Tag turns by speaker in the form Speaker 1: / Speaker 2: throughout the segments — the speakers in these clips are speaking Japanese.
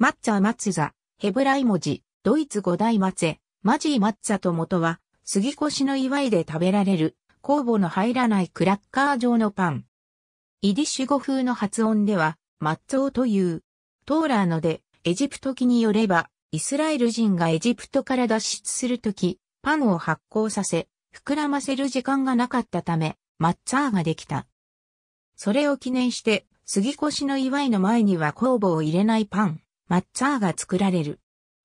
Speaker 1: マッツァマッツザ、ヘブライ文字、ドイツ五大マツェ、マジーマッツァと元は、杉越の祝いで食べられる、酵母の入らないクラッカー状のパン。イディッシュ語風の発音では、マッツオという。トーラーので、エジプト記によれば、イスラエル人がエジプトから脱出するとき、パンを発酵させ、膨らませる時間がなかったため、マッツァーができた。それを記念して、杉越の祝いの前には酵母を入れないパン。マッツァーが作られる。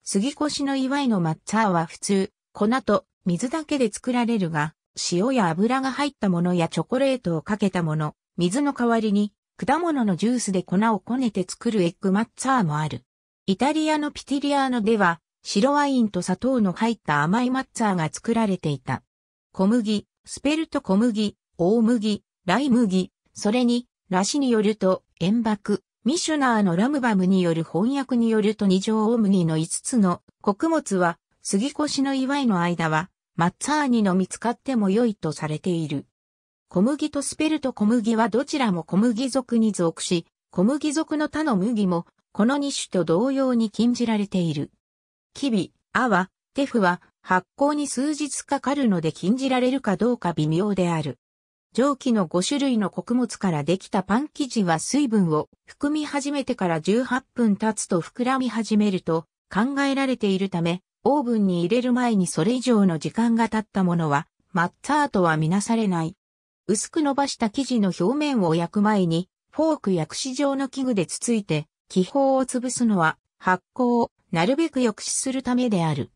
Speaker 1: 杉越の祝いのマッツァーは普通、粉と水だけで作られるが、塩や油が入ったものやチョコレートをかけたもの、水の代わりに、果物のジュースで粉をこねて作るエッグマッツァーもある。イタリアのピティリアーノでは、白ワインと砂糖の入った甘いマッツァーが作られていた。小麦、スペルト小麦、大麦、ライ麦、それに、ラシによると、塩爆、ミシュナーのラムバムによる翻訳によると二条大麦の5つの穀物は、杉越の祝いの間は、マッツァーニの見つかっても良いとされている。小麦とスペルト小麦はどちらも小麦属に属し、小麦属の他の麦も、この2種と同様に禁じられている。キビ、アワ、テフは、発酵に数日かかるので禁じられるかどうか微妙である。蒸気の5種類の穀物からできたパン生地は水分を含み始めてから18分経つと膨らみ始めると考えられているため、オーブンに入れる前にそれ以上の時間が経ったものは、マッツァーとはみなされない。薄く伸ばした生地の表面を焼く前に、フォークや串状の器具でつついて、気泡を潰すのは、発酵をなるべく抑止するためである。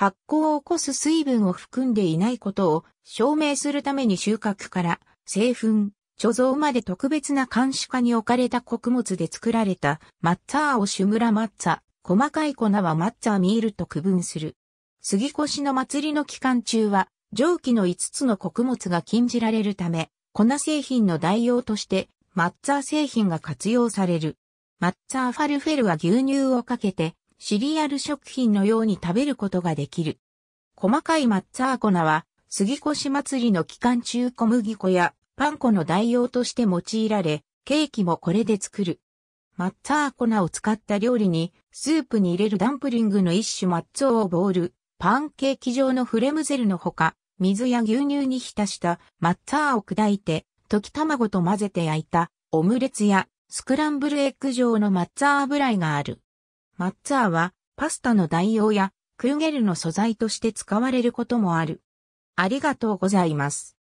Speaker 1: 発酵を起こす水分を含んでいないことを証明するために収穫から製粉、貯蔵まで特別な監視下に置かれた穀物で作られたマッツァーをシュムラマッツァ、細かい粉はマッツァミールと区分する。杉越の祭りの期間中は蒸気の5つの穀物が禁じられるため、粉製品の代用としてマッツァー製品が活用される。マッツァーファルフェルは牛乳をかけてシリアル食品のように食べることができる。細かいマッツァー粉は、杉越祭りの期間中小麦粉やパン粉の代用として用いられ、ケーキもこれで作る。マッツァー粉を使った料理に、スープに入れるダンプリングの一種マッツォをボール、パンケーキ状のフレムゼルのほか、水や牛乳に浸したマッツァーを砕いて、溶き卵と混ぜて焼いたオムレツやスクランブルエッグ状のマッツァー油がある。マッツァーはパスタの代用やクーゲルの素材として使われることもある。ありがとうございます。